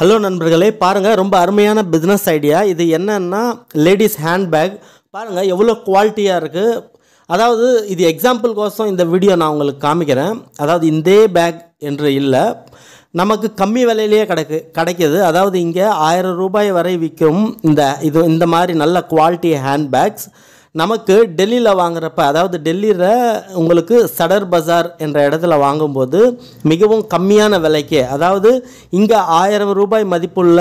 hello நண்பர்களே பாருங்கள் ரொம்ப அருமையான பிஸ்னஸ் ஐடியா இது என்னென்னா லேடிஸ் ஹேண்ட்பேக் பாருங்கள் எவ்வளோ குவாலிட்டியாக இருக்குது அதாவது இது எக்ஸாம்பிள் கோசம் இந்த வீடியோ நான் உங்களுக்கு காமிக்கிறேன் அதாவது இந்தே பேக் என்று இல்லை நமக்கு கம்மி விலையிலேயே கிடைக்கு கிடைக்கிது அதாவது இங்கே ஆயிரம் ரூபாய் வரை விற்கும் இந்த இது இந்த மாதிரி நல்ல குவாலிட்டி ஹேண்ட்பேக்ஸ் நமக்கு டெல்லியில் வாங்குறப்ப அதாவது டெல்லியில் உங்களுக்கு சடர் பஜார் என்ற இடத்துல வாங்கும்போது மிகவும் கம்மியான விலைக்கு அதாவது இங்கே ஆயிரம் ரூபாய் மதிப்புள்ள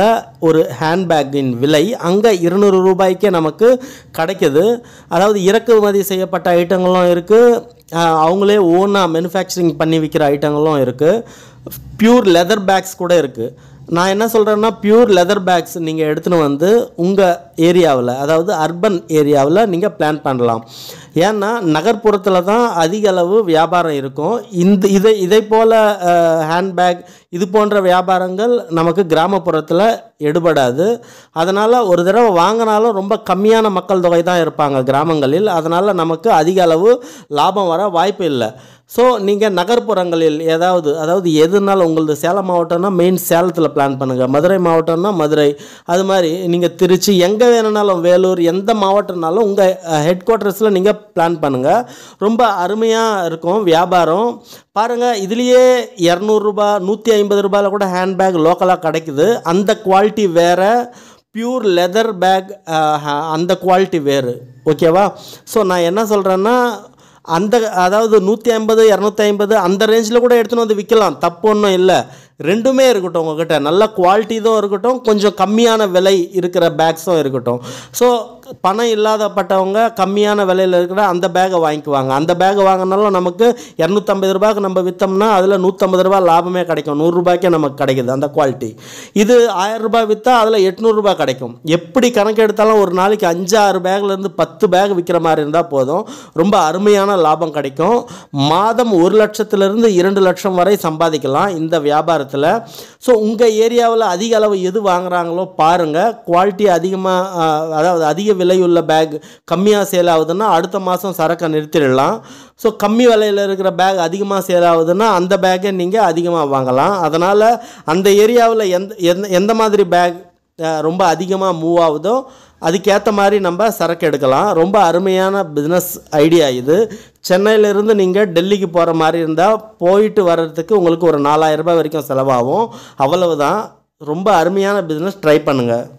ஒரு ஹேண்ட்பேக்கின் விலை அங்கே இருநூறு ரூபாய்க்கே நமக்கு கிடைக்கிது அதாவது இறக்குமதி செய்யப்பட்ட ஐட்டங்களும் இருக்குது அவங்களே ஓனாக மேனுஃபேக்சரிங் பண்ணி விற்கிற ஐட்டங்களும் இருக்குது ப்யூர் லெதர் பேக்ஸ் கூட இருக்குது நான் என்ன சொல்கிறேன்னா ப்யூர் லெதர் பேக்ஸ் நீங்கள் எடுத்துன்னு வந்து உங்கள் ஏரியாவில் அதாவது அர்பன் ஏரியாவில் நீங்கள் பிளான் பண்ணலாம் ஏன்னா நகர்ப்புறத்தில் தான் அதிக அளவு வியாபாரம் இருக்கும் இந்த இதை இதை போல் ஹேண்ட்பேக் இது போன்ற வியாபாரங்கள் நமக்கு கிராமப்புறத்தில் எடுபடாது அதனால் ஒரு தடவை வாங்கினாலும் ரொம்ப கம்மியான மக்கள் தொகை தான் இருப்பாங்க கிராமங்களில் அதனால் நமக்கு அதிக அளவு லாபம் வர வாய்ப்பு இல்லை ஸோ நீங்கள் நகர்ப்புறங்களில் ஏதாவது அதாவது எதுனாலும் உங்களது சேலம் மாவட்டம்னா மெயின் சேலத்தில் பிளான் பண்ணுங்கள் மதுரை மாவட்டம்னா மதுரை அது மாதிரி நீங்கள் திருச்சி எங்கே எங்கே வேணுனாலும் வேலூர் எந்த மாவட்டம்னாலும் உங்கள் ஹெட் குவார்ட்டர்ஸில் நீங்கள் பிளான் பண்ணுங்கள் ரொம்ப அருமையாக இருக்கும் வியாபாரம் பாருங்கள் இதுலேயே இரநூறுபா நூற்றி ஐம்பது ரூபாயில் கூட ஹேண்ட்பேக் லோக்கலாக கிடைக்குது அந்த குவாலிட்டி வேறு ப்யூர் லெதர் பேக் அந்த குவாலிட்டி வேறு ஓகேவா ஸோ நான் என்ன சொல்கிறேன்னா அந்த அதாவது நூற்றி ஐம்பது இரநூத்தி ஐம்பது அந்த ரேஞ்சில் கூட எடுத்துன்னு வந்து விற்கலாம் தப்பு ஒன்றும் இல்லை ரெண்டுமே இருக்கட்டும் உங்கள்கிட்ட நல்ல குவாலிட்டி தான் இருக்கட்டும் கொஞ்சம் கம்மியான விலை இருக்கிற பேக்ஸும் இருக்கட்டும் ஸோ பணம் இல்லாதப்பட்டவங்க கம்மியான விலையில் இருக்கிற அந்த பேகை வாங்கிக்குவாங்க அந்த பேகை வாங்கினாலும் நமக்கு இரநூத்தம்பது ரூபாய்க்கு நம்ம விற்றோம்னா அதில் நூற்றம்பது ரூபா லாபமே கிடைக்கும் நூறுரூபாய்க்கே நமக்கு கிடைக்கிது அந்த குவாலிட்டி இது ரூபாய் விற்றா அதில் எட்நூறுரூபா கிடைக்கும் எப்படி கணக்கு எடுத்தாலும் ஒரு நாளைக்கு அஞ்சாறு பேக்லேருந்து பத்து பேக் விற்கிற மாதிரி இருந்தால் போதும் ரொம்ப அருமையான லாபம் கிடைக்கும் மாதம் ஒரு லட்சத்திலிருந்து இரண்டு லட்சம் வரை சம்பாதிக்கலாம் இந்த வியாபாரத்தில் ஸோ உங்கள் ஏரியாவில் அதிக அளவு எது வாங்குகிறாங்களோ பாருங்கள் குவாலிட்டி அதிகமாக அதாவது அதிக விலையுள்ள பேக் கம்மியாக சேல் ஆகுதுன்னா அடுத்த மாதம் சரக்கை நிறுத்திடலாம் ஸோ கம்மி விலையில் இருக்கிற பேக் அதிகமாக சேல் ஆகுதுன்னா அந்த பேக்கை நீங்கள் அதிகமாக வாங்கலாம் அதனால் அந்த ஏரியாவில் எந்த எந்த எந்த மாதிரி பேக் ரொம்ப அதிகமாக மூவ் ஆகுதோ அதுக்கேற்ற மாதிரி நம்ம சரக்கு எடுக்கலாம் ரொம்ப அருமையான பிஸ்னஸ் ஐடியா இது சென்னையிலேருந்து நீங்கள் டெல்லிக்கு போகிற மாதிரி இருந்தால் போயிட்டு வர்றதுக்கு உங்களுக்கு ஒரு நாலாயிரரூபா வரைக்கும் செலவாகும் அவ்வளவு தான் ரொம்ப அருமையான பிஸ்னஸ் ட்ரை பண்ணுங்கள்